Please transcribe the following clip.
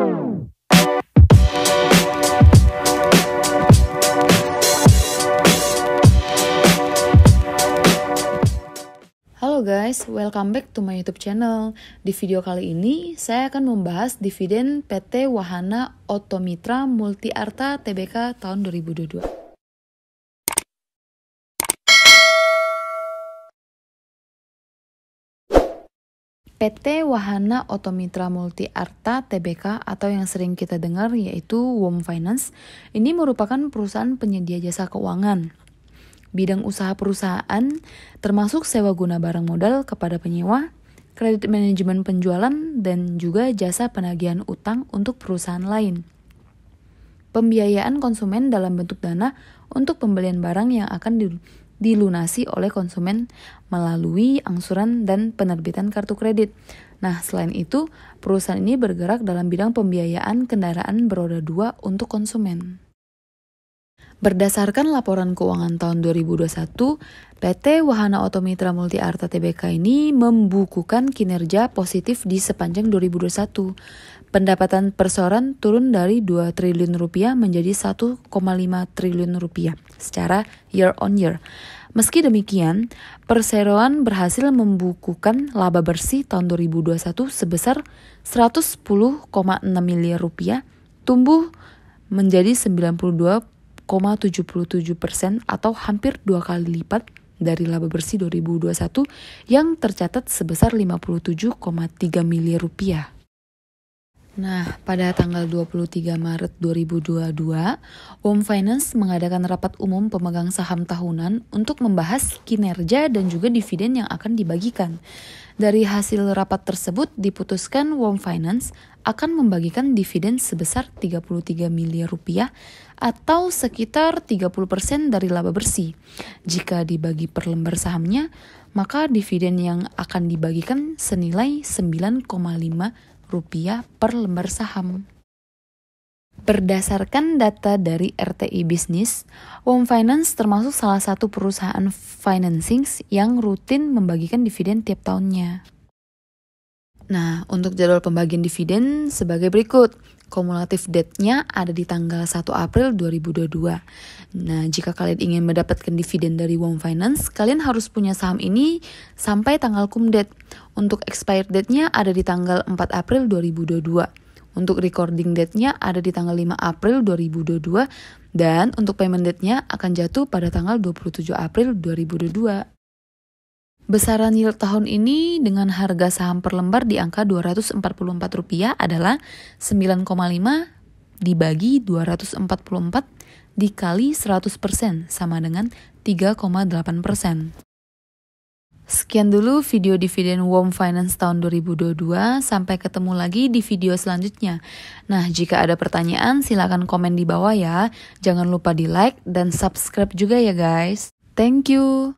Halo guys, welcome back to my YouTube channel. Di video kali ini, saya akan membahas dividen PT Wahana Otomitra Multiarta Tbk tahun 2022. PT Wahana Otomitra Multi Arta TBK atau yang sering kita dengar yaitu WOM Finance ini merupakan perusahaan penyedia jasa keuangan. Bidang usaha perusahaan termasuk sewa guna barang modal kepada penyewa, kredit manajemen penjualan, dan juga jasa penagihan utang untuk perusahaan lain. Pembiayaan konsumen dalam bentuk dana untuk pembelian barang yang akan dilunasi oleh konsumen melalui angsuran dan penerbitan kartu kredit. Nah, selain itu, perusahaan ini bergerak dalam bidang pembiayaan kendaraan beroda dua untuk konsumen. Berdasarkan laporan keuangan tahun 2021, PT Wahana Otomitra Multi Arta Tbk ini membukukan kinerja positif di sepanjang 2021. Pendapatan persoran turun dari 2 triliun rupiah menjadi 1,5 triliun rupiah secara year on year. Meski demikian, perseroan berhasil membukukan laba bersih tahun 2021 sebesar 110,6 miliar rupiah, tumbuh menjadi 92,77 persen atau hampir dua kali lipat dari laba bersih 2021 yang tercatat sebesar 57,3 miliar rupiah. Nah, pada tanggal 23 Maret 2022, WOM Finance mengadakan rapat umum pemegang saham tahunan untuk membahas kinerja dan juga dividen yang akan dibagikan. Dari hasil rapat tersebut diputuskan WOM Finance akan membagikan dividen sebesar 33 miliar rupiah atau sekitar 30% dari laba bersih. Jika dibagi per lembar sahamnya, maka dividen yang akan dibagikan senilai 9,5 rupiah per lembar saham. Berdasarkan data dari RTI Bisnis, Wom Finance termasuk salah satu perusahaan financing yang rutin membagikan dividen tiap tahunnya. Nah, untuk jadwal pembagian dividen sebagai berikut. Kumulatif date-nya ada di tanggal 1 April 2022. Nah, jika kalian ingin mendapatkan dividen dari Wong Finance, kalian harus punya saham ini sampai tanggal cum date. Untuk expired date-nya ada di tanggal 4 April 2022. Untuk recording date-nya ada di tanggal 5 April 2022 dan untuk payment date-nya akan jatuh pada tanggal 27 April 2022. Besaran yield tahun ini dengan harga saham per lembar di angka Rp244 adalah 9,5 dibagi 244 dikali 100% sama dengan 3,8%. Sekian dulu video dividen Warm Finance tahun 2022, sampai ketemu lagi di video selanjutnya. Nah, jika ada pertanyaan silahkan komen di bawah ya. Jangan lupa di like dan subscribe juga ya guys. Thank you.